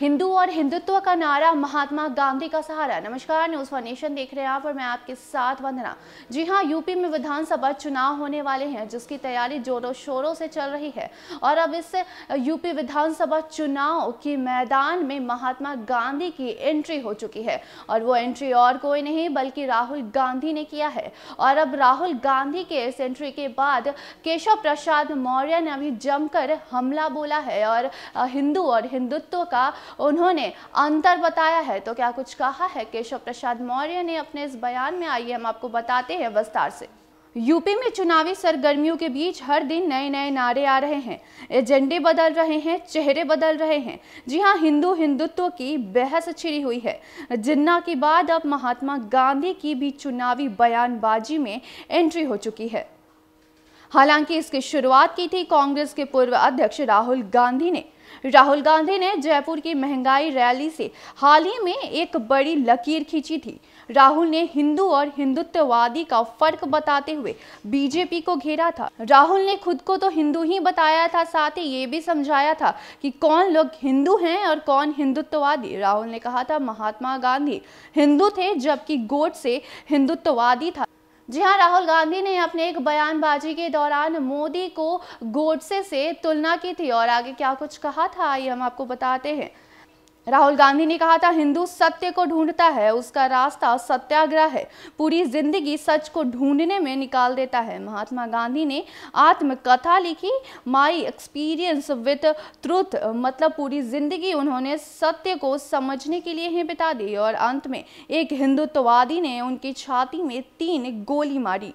हिंदू और हिंदुत्व का नारा महात्मा गांधी का सहारा नमस्कार न्यूज फॉर नेशन देख रहे हैं आप और मैं आपके साथ वंदना जी हाँ यूपी में विधानसभा चुनाव होने वाले हैं जिसकी तैयारी जोरों शोरों से चल रही है और अब इस यूपी विधानसभा चुनाव के मैदान में महात्मा गांधी की एंट्री हो चुकी है और वो एंट्री और कोई नहीं बल्कि राहुल गांधी ने किया है और अब राहुल गांधी के इस एंट्री के बाद केशव प्रसाद मौर्य ने अभी जमकर हमला बोला है और हिंदू और हिंदुत्व का उन्होंने अंतर बताया है तो क्या कुछ कहा है केशव प्रसाद मौर्य ने अपने इस बयान में आइए हम आपको बताते हैं विस्तार से यूपी में चुनावी सरगर्मियों के बीच हर दिन नए नए नारे आ रहे हैं एजेंडे बदल रहे हैं चेहरे बदल रहे हैं जी हाँ हिंदू हिंदुत्व की बहस छिड़ी हुई है जिन्ना के बाद अब महात्मा गांधी की भी चुनावी बयानबाजी में एंट्री हो चुकी है हालांकि इसकी शुरुआत की थी कांग्रेस के पूर्व अध्यक्ष राहुल गांधी ने राहुल गांधी ने जयपुर की महंगाई रैली से हाल ही में एक बड़ी लकीर खींची थी राहुल ने हिंदू और हिंदुत्ववादी का फर्क बताते हुए बीजेपी को घेरा था राहुल ने खुद को तो हिंदू ही बताया था साथ ही ये भी समझाया था कि कौन लोग हिंदू हैं और कौन हिंदुत्ववादी राहुल ने कहा था महात्मा गांधी हिंदू थे जबकि गोट से हिंदुत्ववादी था जी हाँ राहुल गांधी ने अपने एक बयानबाजी के दौरान मोदी को गोडसे से तुलना की थी और आगे क्या कुछ कहा था ये हम आपको बताते हैं राहुल गांधी ने कहा था हिंदू सत्य को ढूंढता है उसका रास्ता सत्याग्रह है पूरी जिंदगी सच को ढूंढने में निकाल देता है महात्मा गांधी ने आत्मकथा लिखी माई एक्सपीरियंस विथ ट्रुथ मतलब पूरी जिंदगी उन्होंने सत्य को समझने के लिए ही बिता दी और अंत में एक हिंदुत्ववादी ने उनकी छाती में तीन गोली मारी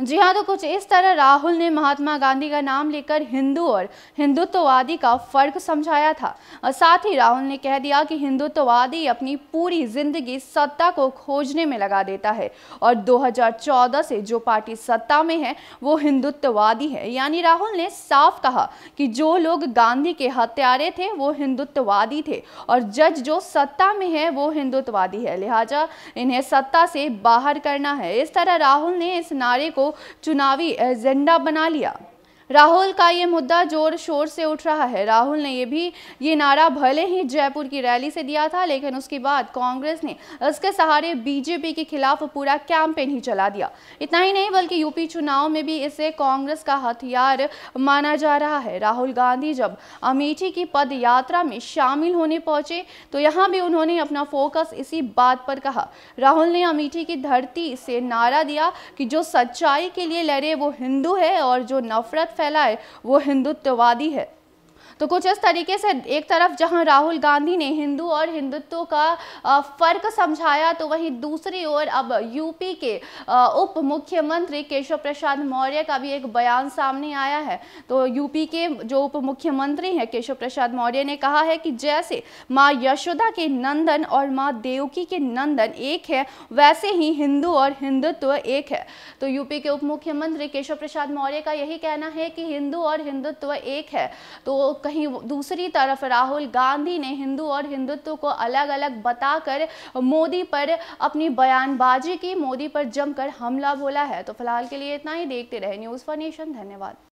जी हाँ तो कुछ इस तरह राहुल ने महात्मा गांधी का नाम लेकर हिंदू और हिंदुत्ववादी का फर्क समझाया था साथ ही राहुल ने कह दिया कि हिंदुत्ववादी अपनी पूरी जिंदगी सत्ता को खोजने में लगा देता है और 2014 से जो पार्टी सत्ता में है वो हिंदुत्ववादी है यानी राहुल ने साफ कहा कि जो लोग गांधी के हत्यारे थे वो हिंदुत्ववादी थे और जज जो सत्ता में है वो हिंदुत्ववादी है लिहाजा इन्हें सत्ता से बाहर करना है इस तरह राहुल ने इस नारे को चुनावी एजेंडा बना लिया राहुल का ये मुद्दा जोर शोर से उठ रहा है राहुल ने ये भी ये नारा भले ही जयपुर की रैली से दिया था लेकिन उसके बाद कांग्रेस ने इसके सहारे बीजेपी के खिलाफ पूरा कैंपेन ही चला दिया इतना ही नहीं बल्कि यूपी चुनाव में भी इसे कांग्रेस का हथियार माना जा रहा है राहुल गांधी जब अमेठी की पद यात्रा में शामिल होने पहुंचे तो यहाँ भी उन्होंने अपना फोकस इसी बात पर कहा राहुल ने अमेठी की धरती से नारा दिया कि जो सच्चाई के लिए लड़े वो हिंदू है और जो नफरत फैलाए वो हिंदुत्ववादी है तो कुछ इस तरीके से एक तरफ जहां राहुल गांधी ने हिंदू और हिंदुत्व का फ़र्क समझाया तो वहीं दूसरी ओर अब यूपी के उप मुख्यमंत्री केशव प्रसाद मौर्य का भी एक बयान सामने आया है तो यूपी के जो उप मुख्यमंत्री हैं केशव प्रसाद मौर्य ने कहा है कि जैसे माँ यशोदा के नंदन और माँ देवकी के नंदन एक है वैसे ही हिंदू और हिंदुत्व एक है तो यूपी के उप मुख्यमंत्री केशव प्रसाद मौर्य का यही कहना है कि हिंदू और हिंदुत्व एक है तो वहीं दूसरी तरफ राहुल गांधी ने हिंदू और हिंदुत्व को अलग अलग बताकर मोदी पर अपनी बयानबाजी की मोदी पर जमकर हमला बोला है तो फिलहाल के लिए इतना ही देखते रहे न्यूज़ फॉर नेशन धन्यवाद